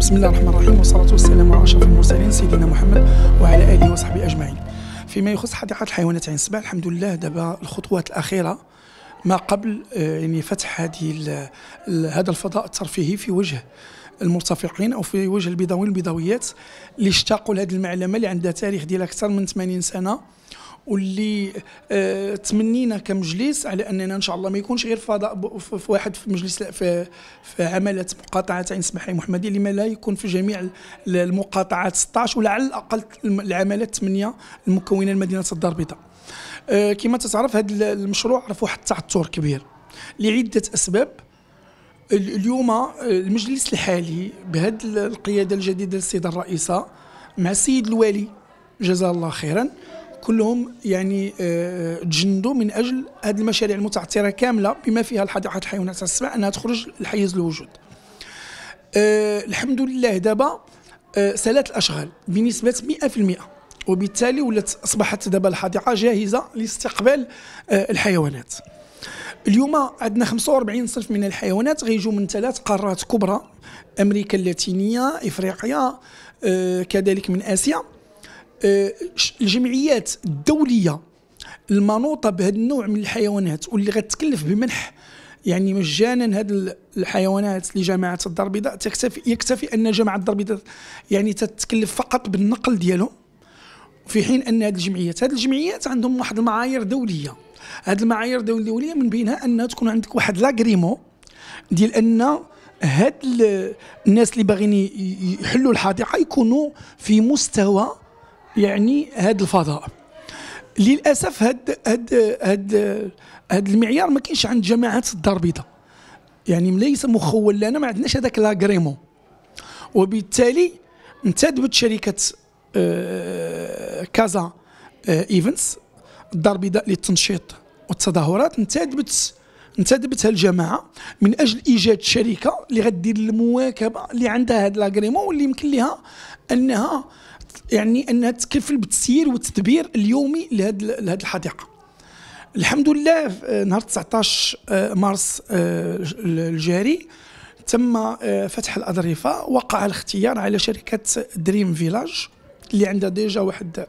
بسم الله الرحمن الرحيم والصلاة والسلام على أشرف المرسلين سيدنا محمد وعلى آله وصحبه أجمعين فيما يخص حديقة الحيوانات عين سبع الحمد لله دابا الخطوات الأخيرة ما قبل آه، يعني فتح هذه هذا الفضاء الترفيهي في وجه المرتفقين او في وجه البيضاويين والبيضاويات اللي اشتاقوا لهذه المعلمه اللي عندها تاريخ ديال اكثر من 80 سنه واللي آه تمنينا كمجلس على اننا ان شاء الله ما يكونش غير فضاء في واحد في مجلس في, في عمله مقاطعه عين سماحي محمدي لما لا يكون في جميع المقاطعات 16 ولا على الاقل العملات 8 المكونه لمدينه الدار البيضاء آه كما تتعرف هذا المشروع عرف واحد التعثر كبير لعده اسباب اليوم آه، المجلس الحالي بهذه القياده الجديده للسيده الرئيسه مع السيد الوالي جزاه الله خيرا كلهم يعني تجندوا آه، من اجل هذه المشاريع المتعثره كامله بما فيها الحديقه الحيوانات على السبع انها تخرج لحيز الوجود. آه، الحمد لله دابا سالات آه، الاشغال بنسبه 100% وبالتالي ولات اصبحت دابا الحديقه جاهزه لاستقبال الحيوانات. اليوم عندنا 45 صنف من الحيوانات غيجوا من ثلاث قارات كبرى امريكا اللاتينيه افريقيا كذلك من اسيا آه، الجمعيات الدوليه المنوطه بهذا النوع من الحيوانات واللي غتكلف بمنح يعني مجانا هذه الحيوانات لجماعه الدار البيضاء تكتفي يكتفي ان جماعه الدار البيضاء يعني تتكلف فقط بالنقل ديالهم في حين ان هذه الجمعيات هذه الجمعيات عندهم واحد المعايير دوليه هذه المعايير الدوليه من بينها انها تكون عندك واحد لاغريمون ديال ان هاد الناس اللي باغيين يحلوا الحديقه يكونوا في مستوى يعني هذا الفضاء للاسف هاد هاد هاد هاد المعيار ما كاينش عند جماعات الدار البيضاء يعني ليس مخول لنا ما عندناش هذاك لاغريمون وبالتالي انتدبت شركه آه، كازا آه، ايفنتس الدار البيضاء للتنشيط والتظاهرات انتدبت انتدبت الجماعه من اجل ايجاد شركه اللي غدير المواكبه اللي عندها هذا لاغريمون واللي يمكن لها انها يعني انها تكفل بالتسيير والتدبير اليومي لهذه الحديقه الحمد لله آه، نهار 19 آه، مارس آه، الجاري تم فتح الاضرفه وقع الاختيار على شركه دريم فيلاج اللي عندها ديجا واحد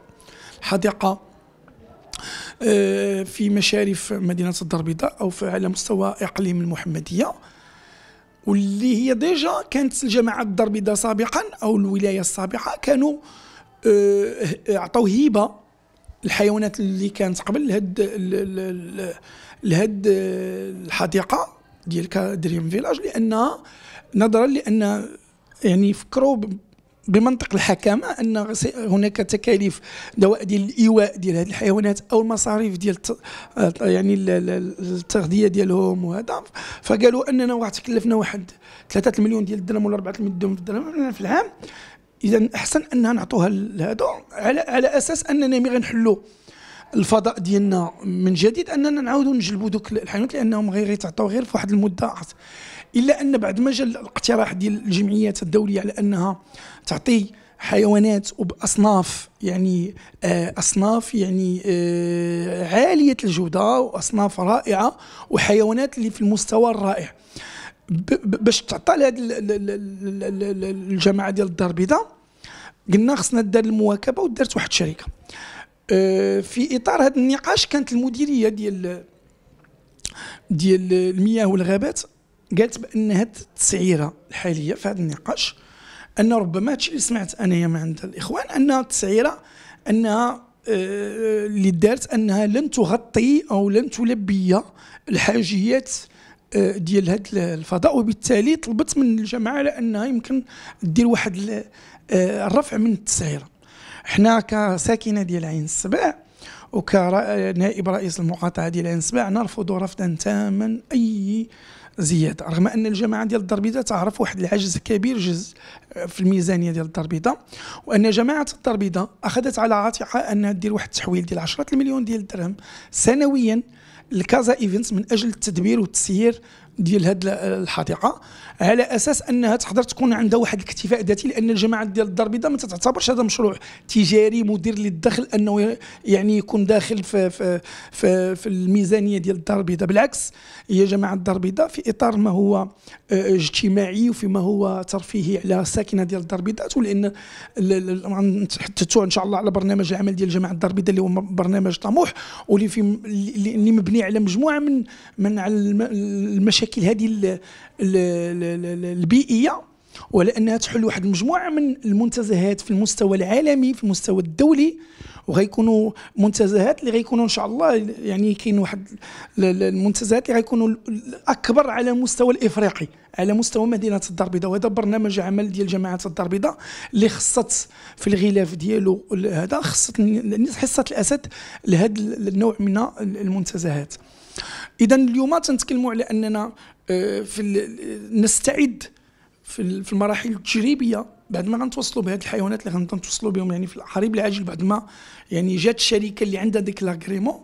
حديقه في مشارف مدينه الدار البيضاء او على مستوى اقليم المحمديه واللي هي ديجا كانت الجماعه الدار البيضاء سابقا او الولايه السابقه كانوا عطاو هيبه الحيوانات اللي كانت قبل لهاد لهاد الحديقه ديال دريم فيلاج لان نظرا لان يعني فكروا بمنطق الحكامه ان هناك تكاليف دواء ديال الايواء ديال هذه الحيوانات او المصاريف ديال يعني التغذيه ديالهم وهذا فقالوا اننا واحد تكلفنا واحد 3 مليون ديال الدرهم ولا 4 مليون درهم في العام اذا احسن اننا نعطوها لهذا على على اساس اننا ملي غنحلوا الفضاء ديالنا من جديد اننا نعاودوا نجلبوا دوك الحيوانات لانهم غير يتعطاو غير في واحد المده الا ان بعد ما جا الاقتراح ديال الجمعيات الدوليه على انها تعطي حيوانات وباصناف يعني آه، اصناف يعني آه، عاليه الجوده واصناف رائعه وحيوانات اللي في المستوى الرائع باش تعطى لهاد الجماعه ديال الدار البيضاء قلنا خصنا دار المواكبه ودارت واحد الشركه أه، في اطار هذا النقاش كانت المديريه ديال ديال المياه والغابات قالت بان هاد التسعيره الحاليه في هذا النقاش ان ربما هادشي اللي سمعت انايا من عند الاخوان ان التسعيره انها أه، اللي دارت انها لن تغطي او لن تلبي الحاجيات آه، ديال هذا الفضاء وبالتالي طلبت من الجامعه على انها يمكن دير واحد آه، الرفع من التسعيره حنا كساكنه ديال عين السبع وكنائب رئيس المقاطعه ديال عين السبع نرفض رفضا تاما اي زياده رغم ان الجماعة ديال الدار البيضاء تعرف واحد العجز كبير جزء في الميزانيه ديال الدار البيضاء وان جماعه الدار البيضاء اخذت على عاتقها انها دير واحد التحويل ديال 10 المليون ديال الدرهم سنويا لكازا ايفنتس من اجل التدبير والتسيير ديال هذه الحديقه على اساس انها تقدر تكون عندها واحد الاكتفاء ذاتي لان الجماعه ديال الدار البيضاء ما تعتبرش هذا مشروع تجاري مدير للدخل انه يعني يكون داخل في في في, في الميزانيه ديال الدار البيضاء بالعكس هي جماعه الدار البيضاء في اطار ما هو آه، اجتماعي وفيما هو ترفيهي على الساكنه ديال الدار البيضاء ولان نتحدثوا ان شاء الله على برنامج العمل ديال جماعه الدار البيضاء اللي هو برنامج طموح واللي في اللي مبني على مجموعه من من المشاكل المشاكل هذه البيئيه ولا انها تحل واحد المجموعه من المنتزهات في المستوى العالمي في المستوى الدولي وغيكونوا منتزهات اللي غيكونوا ان شاء الله يعني كاين واحد المنتزهات اللي غيكونوا اكبر على المستوى الافريقي على مستوى مدينه الدار البيضاء وهذا برنامج عمل ديال جماعه الدار البيضاء اللي خصت في الغلاف ديالو هذا خصت حصه الاسد لهذا النوع من المنتزهات اذا اليوم تنتكلموا على اننا آه، في نستعد في المراحل التجريبيه بعد ما غنتوصلوا بهاد الحيوانات اللي غنتوصلوا بهم يعني في القريب العاجل بعد ما يعني جات الشركه اللي عندها ديك لاغريمون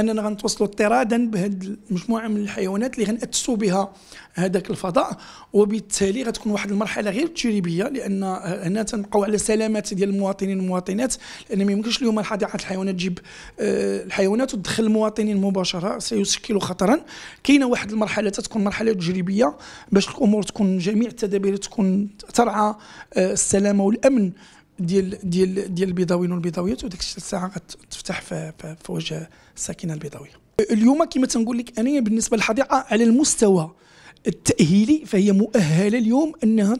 اننا غنتوصلوا اضطرادا بهذه المجموعه من الحيوانات اللي غنأتسوا بها هذاك الفضاء وبالتالي غتكون واحد المرحله غير تجريبيه لان هنا تنبقاو على سلامات ديال المواطنين والمواطنات لان ما يمكنش اليوم الحديقه الحيوانات تجيب آه، الحيوانات وتدخل المواطنين مباشره سيشكل خطرا كاينه واحد المرحله تتكون مرحله تجريبيه باش الامور تكون جميع التدابير تكون ترعى آه، السلامه والامن ديال ديال ديال البيضاويين والبيضاويات وديك الساعه غتفتح في, في, وجه الساكنه البيضاويه اليوم كما تنقول لك انا بالنسبه للحديقه على المستوى التاهيلي فهي مؤهله اليوم انها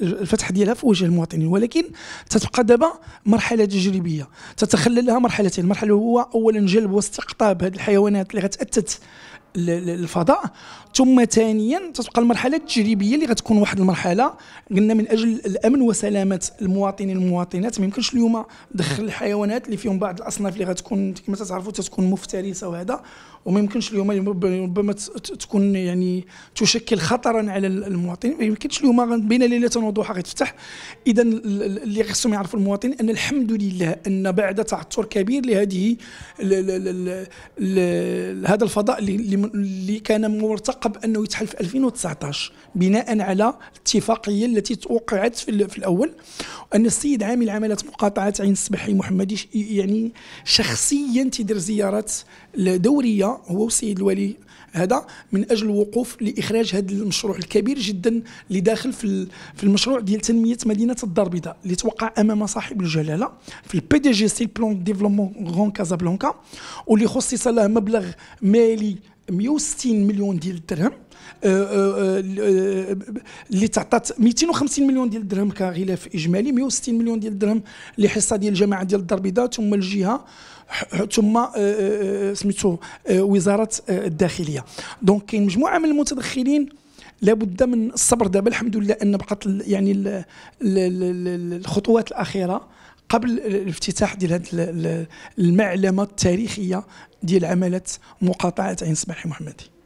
الفتح ديالها في وجه المواطنين ولكن تتبقى دابا مرحله تجريبيه تتخللها مرحلتين المرحله هو اولا جلب واستقطاب هذه الحيوانات اللي غتاتت الفضاء ثم ثانيا تتبقى المرحله التجريبيه اللي غتكون واحد المرحله قلنا من اجل الامن وسلامه المواطنين والمواطنات ما يمكنش اليوم دخل الحيوانات اللي فيهم بعض الاصناف اللي غتكون كما تعرفوا تتكون مفترسه وهذا وما يمكنش اليوم ربما تكون يعني تشكل خطرا على المواطنين ما يمكنش اليوم بين ليله وضحاها غتفتح اذا اللي خصهم يعرفوا المواطن ان الحمد لله ان بعد تعثر كبير لهذه هذا الفضاء اللي اللي كان مرتقب انه يتحل في 2019 بناء على الاتفاقيه التي توقعت في, في الاول ان السيد عامل عمليه مقاطعه عين السبحي محمد يعني شخصيا تدير زيارات دوريه هو والسيد الولي هذا من اجل الوقوف لاخراج هذا المشروع الكبير جدا اللي داخل في في المشروع ديال تنميه مدينه الدار البيضاء اللي توقع امام صاحب الجلاله في البي دي جي سي بلون ديفلوبمون غون كازابلانكا واللي خصص له مبلغ مالي 160 مليون ديال الدرهم آه، آه، آه، اللي تعطات 250 مليون ديال الدرهم كغلاف اجمالي 160 مليون ديال الدرهم لحصه ديال الجماعه ديال الدار البيضاء ثم الجهه ثم سميتو وزاره الداخليه دونك كاين مجموعه من المتدخلين لابد من الصبر دابا الحمد لله ان بقات يعني الخطوات الاخيره قبل الافتتاح ديال هذه المعلمه التاريخيه ديال عمله مقاطعه عين صباحي محمدي